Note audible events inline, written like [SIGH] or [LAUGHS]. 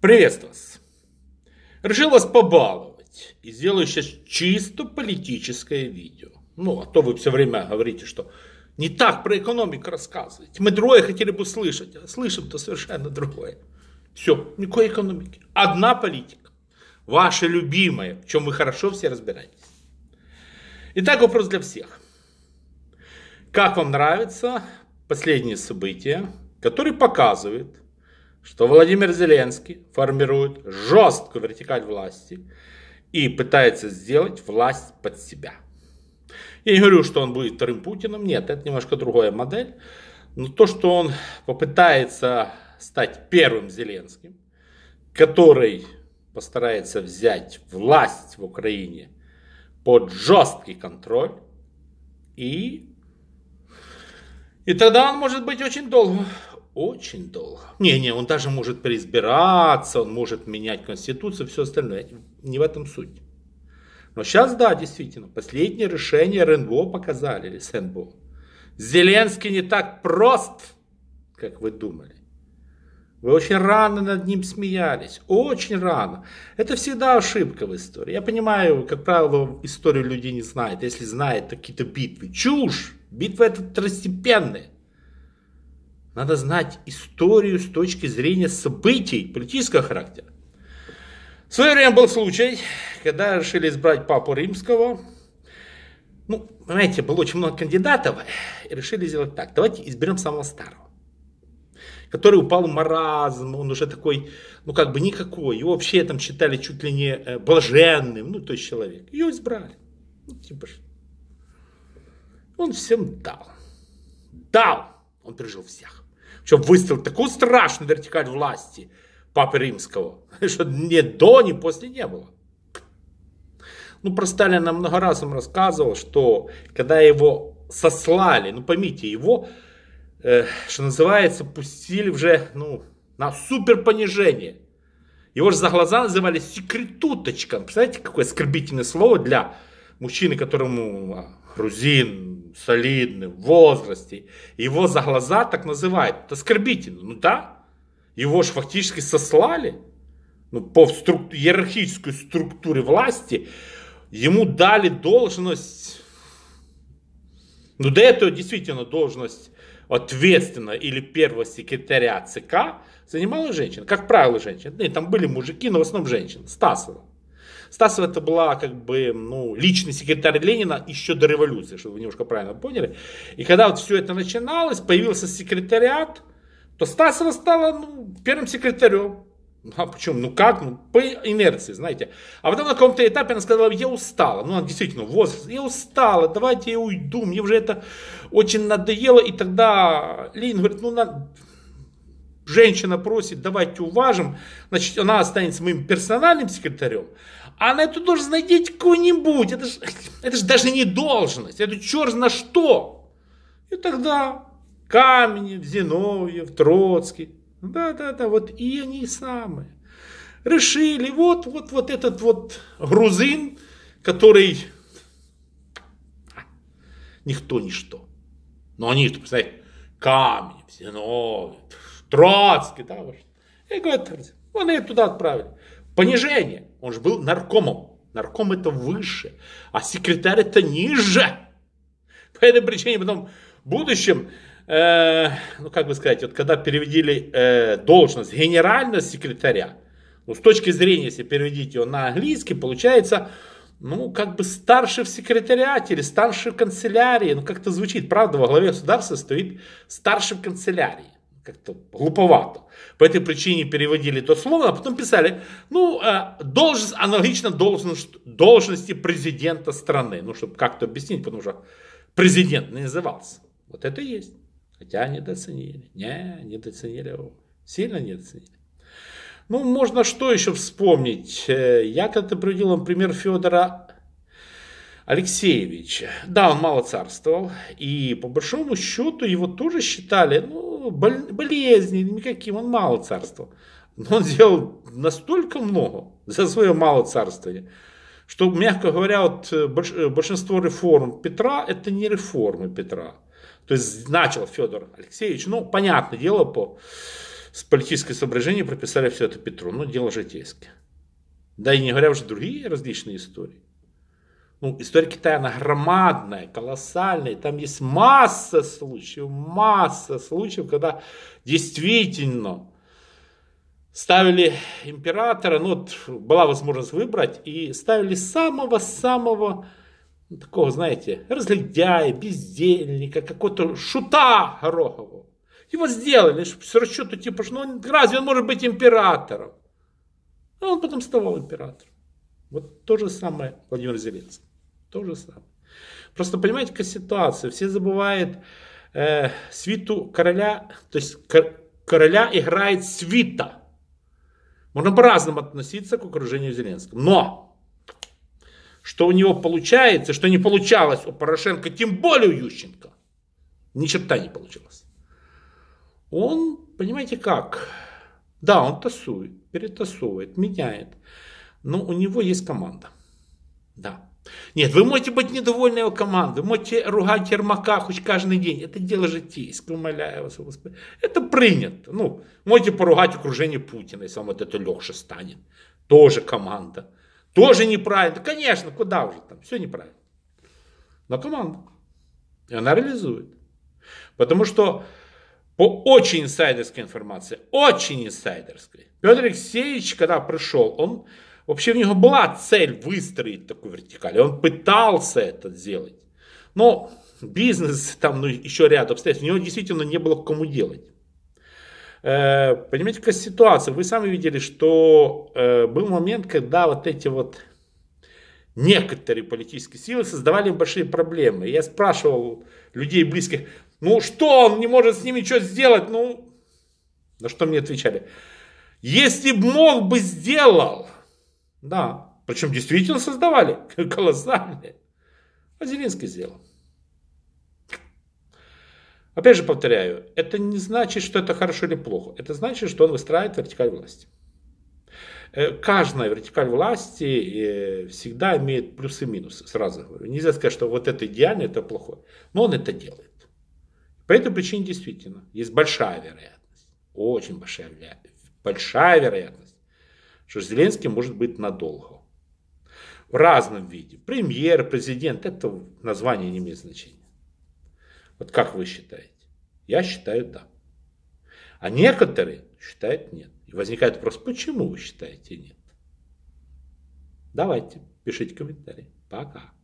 Приветствую вас. Решил вас побаловать и сделаю сейчас чисто политическое видео. Ну, а то вы все время говорите, что не так про экономику рассказываете. Мы другое хотели бы слышать, а слышим-то совершенно другое. Все, никакой экономики. Одна политика. Ваша любимая, в чем вы хорошо все разбираетесь. Итак, вопрос для всех. Как вам нравятся последние события, которые показывают, что Владимир Зеленский формирует жесткую вертикаль власти и пытается сделать власть под себя. Я не говорю, что он будет вторым Путиным, нет, это немножко другая модель. Но то, что он попытается стать первым Зеленским, который постарается взять власть в Украине под жесткий контроль, и, и тогда он может быть очень долго очень долго. Не-не, он даже может переизбираться, он может менять конституцию, все остальное. Не в этом суть. Но сейчас, да, действительно, последние решения РНБО показали, или СНБО. Зеленский не так прост, как вы думали. Вы очень рано над ним смеялись. Очень рано. Это всегда ошибка в истории. Я понимаю, как правило, историю людей не знает. Если знает, то какие-то битвы. Чушь! Битвы это второстепенные. Надо знать историю с точки зрения событий политического характера. В свое время был случай, когда решили избрать папу римского. Ну, знаете, было очень много кандидатов, и решили сделать так. Давайте изберем самого старого который упал в маразм, он уже такой, ну как бы никакой, его вообще там считали чуть ли не э, блаженным, ну то есть человек. Ее избрали. Ну типа же. Он всем дал. Дал! Он пережил всех щоб виставити таку страшну вертикаль власті Папи Римського, що ні до, [LAUGHS] ні после не було. Ну, про Сталина много раз он рассказывал, что когда его сослали, ну, поймите, его, э, что называется, пустили уже, ну, на супер понижение. Его же за глаза называли секретуточком. Представляете, какое оскорбительное слово для мужчины, которому а, грузин, солидный, в возрасте. Его за глаза так называют. Это оскорбительно. Ну да, его же фактически сослали. Ну, по струк... иерархической структуре власти ему дали должность, ну до этого действительно должность ответственно или первого секретаря ЦК занимала женщина. Как правило, женщина. Нет, там были мужики, но в основном женщины. Стасова. Стасова это была как бы ну, личный секретарь Ленина еще до революции, чтобы вы немножко правильно поняли. И когда вот все это начиналось, появился секретариат, то Стасова стала ну, первым секретарем. Ну, а почему? Ну как? Ну, по инерции, знаете. А потом на каком-то этапе она сказала, я устала. Ну, она действительно, возраст. Я устала, давайте я уйду, мне уже это очень надоело. И тогда Ленин говорит, ну, на". женщина просит, давайте уважим. Значит, она останется моим персональным секретарем. А на это должен найти кого-нибудь. Это же это ж даже не должность, это черт на что. И тогда Каменев, Зиновьев, Троцкий. Да-да-да, вот и они самые. Решили, вот, вот, вот этот вот грузин, который никто ничто. Но они, представляете, камни, все Троцкий, да, вот. И говорят, они туда отправили понижение. Он же был наркомом. Нарком это выше, а секретарь это ниже. По этой причине потом в будущем, э, ну как бы сказать, вот когда переведили э, должность генерального секретаря, ну, с точки зрения, если переведить ее на английский, получается, ну, как бы старший в секретариате или старший в канцелярии. Ну, как-то звучит, правда, во главе государства стоит старший в канцелярии как-то глуповато. По этой причине переводили то слово, а потом писали, ну, э, должность, аналогично должность, должности президента страны. Ну, чтобы как-то объяснить, потому что президент не назывался. Вот это и есть. Хотя недооценили. Не, недооценили его. Сильно недооценили. Ну, можно что еще вспомнить? Э, я когда-то приводил вам пример Федора Алексеевича. Да, он мало царствовал. И по большому счету его тоже считали, ну, болезни, никаким, он мало царствовал. Но он сделал настолько много за свое мало царствование, что, мягко говоря, вот э, э, большинство реформ Петра – это не реформы Петра. То есть начал Федор Алексеевич, ну, понятное дело, по с политической соображения прописали все это Петру, но дело житейское. Да и не говоря уже другие различные истории ну, история Китая, она громадная, колоссальная, там есть масса случаев, масса случаев, когда действительно ставили императора, ну, вот была возможность выбрать, и ставили самого-самого ну, такого, знаете, разлядяя, бездельника, какого-то шута Горохового. Его сделали с расчету, типа, что ну, разве он может быть императором? А он потом стал императором. Вот то же самое Владимир Зеленский. То же самое. Просто понимаете, какая ситуация. Все забывают э, свиту короля, то есть короля играет свита. Можно по-разному относиться к окружению Зеленского. Но что у него получается, что не получалось у Порошенко, тем более у Ющенко, ни черта не получилось. Он, понимаете как, да, он тасует, перетасовывает, меняет, но у него есть команда. Да. Нет, вы можете быть недовольны его командой, можете ругать Ермака хоть каждый день. Это дело житейское, умоляю вас, Господи. Это принято. Ну, можете поругать окружение Путина, если вам вот это легче станет. Тоже команда. Тоже неправильно. Конечно, куда уже там, все неправильно. Но команда. И она реализует. Потому что по очень инсайдерской информации, очень инсайдерской, Петр Алексеевич, когда пришел, он Вообще у него была цель выстроить такую вертикаль. Он пытался это сделать, Но бизнес, там ну, еще ряд обстоятельств, у него действительно не было к кому делать. Э, понимаете, какая ситуация? Вы сами видели, что э, был момент, когда вот эти вот некоторые политические силы создавали большие проблемы. Я спрашивал людей близких, ну что он не может с ними что сделать? Ну, на что мне отвечали, если бы мог бы сделал, да, причем действительно создавали [LAUGHS] колоссальные. А Зеленский сделал. Опять же повторяю, это не значит, что это хорошо или плохо. Это значит, что он выстраивает вертикаль власти. Э, каждая вертикаль власти э, всегда имеет плюсы и минусы, сразу говорю. Нельзя сказать, что вот это идеально, это плохо. Но он это делает. По этой причине действительно есть большая вероятность, очень большая, большая вероятность, что Зеленский может быть надолго. В разном виде. Премьер, президент, это название не имеет значения. Вот как вы считаете? Я считаю да. А некоторые считают нет. И возникает вопрос, почему вы считаете нет? Давайте, пишите комментарии. Пока.